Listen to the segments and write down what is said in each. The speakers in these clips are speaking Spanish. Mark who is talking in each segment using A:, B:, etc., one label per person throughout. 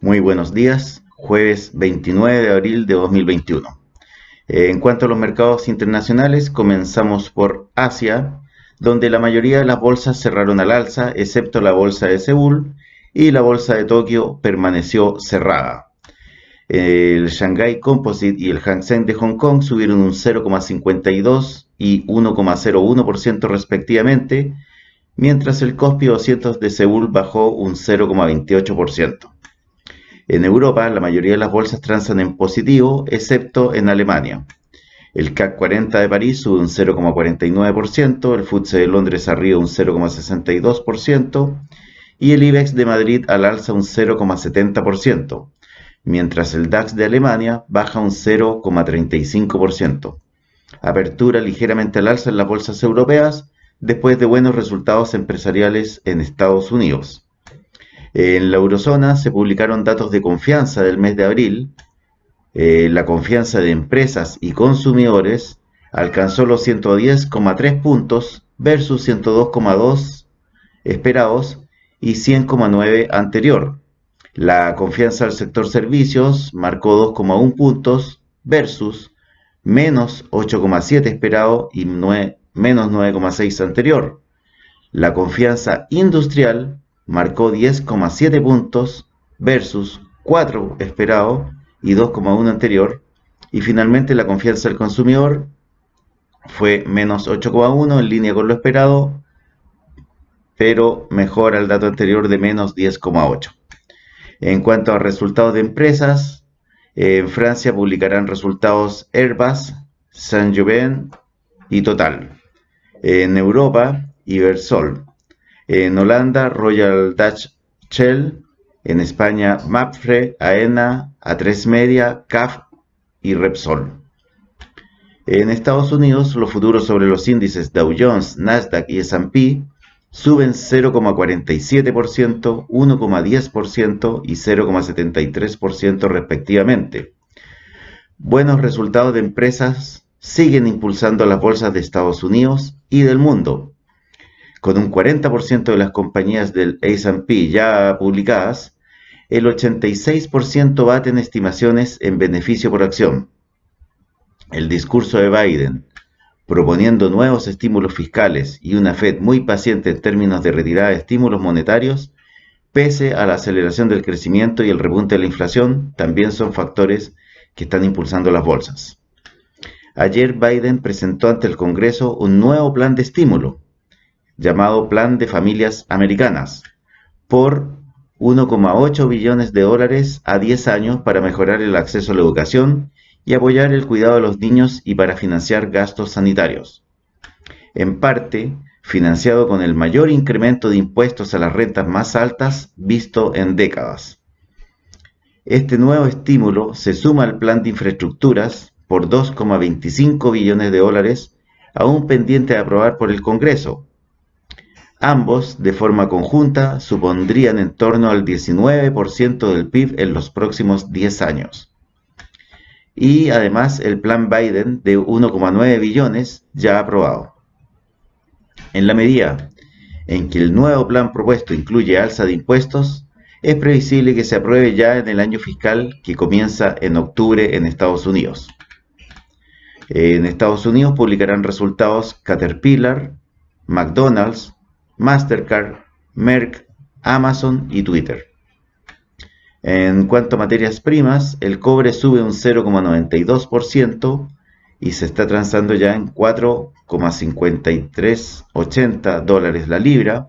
A: Muy buenos días, jueves 29 de abril de 2021. Eh, en cuanto a los mercados internacionales, comenzamos por Asia, donde la mayoría de las bolsas cerraron al alza, excepto la bolsa de Seúl, y la bolsa de Tokio permaneció cerrada. El Shanghai Composite y el Hang Seng de Hong Kong subieron un 0,52 y 1,01% respectivamente, mientras el Kospi 200 de Seúl bajó un 0,28%. En Europa, la mayoría de las bolsas transan en positivo, excepto en Alemania. El CAC 40 de París sube un 0,49%, el FTSE de Londres arriba un 0,62% y el IBEX de Madrid al alza un 0,70% mientras el DAX de Alemania baja un 0,35%. Apertura ligeramente al alza en las bolsas europeas después de buenos resultados empresariales en Estados Unidos. En la eurozona se publicaron datos de confianza del mes de abril. Eh, la confianza de empresas y consumidores alcanzó los 110,3 puntos versus 102,2 esperados y 100,9 anterior. La confianza del sector servicios marcó 2,1 puntos versus menos 8,7 esperado y menos 9,6 anterior. La confianza industrial marcó 10,7 puntos versus 4 esperado y 2,1 anterior. Y finalmente la confianza del consumidor fue menos 8,1 en línea con lo esperado, pero mejor al dato anterior de menos 10,8. En cuanto a resultados de empresas, en Francia publicarán resultados Airbus, Saint-Gobain y Total. En Europa, Iversol. En Holanda, Royal Dutch Shell. En España, Mapfre, AENA, A3 Media, CAF y Repsol. En Estados Unidos, los futuros sobre los índices Dow Jones, Nasdaq y S&P suben 0,47%, 1,10% y 0,73% respectivamente. Buenos resultados de empresas siguen impulsando las bolsas de Estados Unidos y del mundo, con un 40% de las compañías del S&P ya publicadas, el 86% en estimaciones en beneficio por acción. El discurso de Biden proponiendo nuevos estímulos fiscales y una Fed muy paciente en términos de retirada de estímulos monetarios, pese a la aceleración del crecimiento y el rebunte de la inflación, también son factores que están impulsando las bolsas. Ayer Biden presentó ante el Congreso un nuevo plan de estímulo, llamado Plan de Familias Americanas, por 1,8 billones de dólares a 10 años para mejorar el acceso a la educación y apoyar el cuidado de los niños y para financiar gastos sanitarios. En parte, financiado con el mayor incremento de impuestos a las rentas más altas visto en décadas. Este nuevo estímulo se suma al plan de infraestructuras por 2,25 billones de dólares, aún pendiente de aprobar por el Congreso. Ambos, de forma conjunta, supondrían en torno al 19% del PIB en los próximos 10 años y además el plan Biden de 1,9 billones ya aprobado. En la medida en que el nuevo plan propuesto incluye alza de impuestos, es previsible que se apruebe ya en el año fiscal que comienza en octubre en Estados Unidos. En Estados Unidos publicarán resultados Caterpillar, McDonald's, Mastercard, Merck, Amazon y Twitter. En cuanto a materias primas, el cobre sube un 0,92% y se está transando ya en 4,5380 dólares la libra.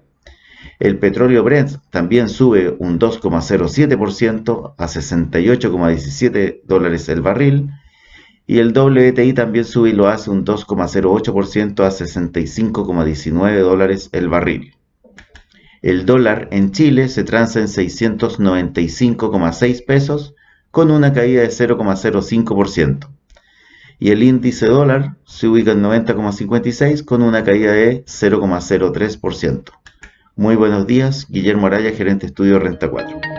A: El petróleo Brent también sube un 2,07% a 68,17 dólares el barril. Y el WTI también sube y lo hace un 2,08% a 65,19 dólares el barril. El dólar en Chile se transa en 695,6 pesos con una caída de 0,05%. Y el índice dólar se ubica en 90,56 con una caída de 0,03%. Muy buenos días, Guillermo Araya, gerente estudio Renta 4.